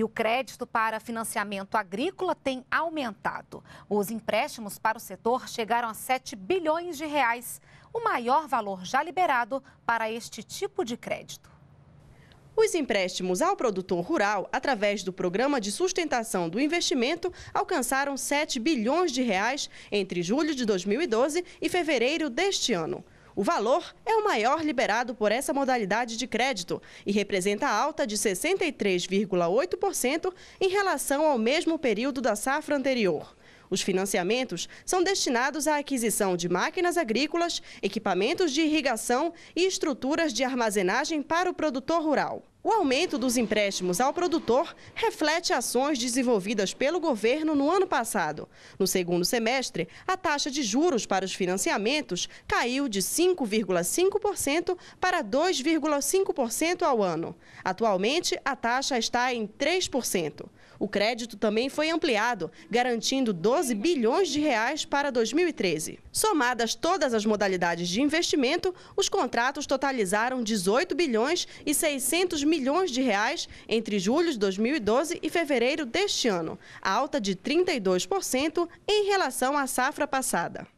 e o crédito para financiamento agrícola tem aumentado. Os empréstimos para o setor chegaram a 7 bilhões de reais, o maior valor já liberado para este tipo de crédito. Os empréstimos ao produtor rural, através do Programa de Sustentação do Investimento, alcançaram 7 bilhões de reais entre julho de 2012 e fevereiro deste ano. O valor é o maior liberado por essa modalidade de crédito e representa alta de 63,8% em relação ao mesmo período da safra anterior. Os financiamentos são destinados à aquisição de máquinas agrícolas, equipamentos de irrigação e estruturas de armazenagem para o produtor rural. O aumento dos empréstimos ao produtor reflete ações desenvolvidas pelo governo no ano passado. No segundo semestre, a taxa de juros para os financiamentos caiu de 5,5% para 2,5% ao ano. Atualmente, a taxa está em 3%. O crédito também foi ampliado, garantindo 12 bilhões de reais para 2013. Somadas todas as modalidades de investimento, os contratos totalizaram 18 bilhões e 600 milhões de reais entre julho de 2012 e fevereiro deste ano, alta de 32% em relação à safra passada.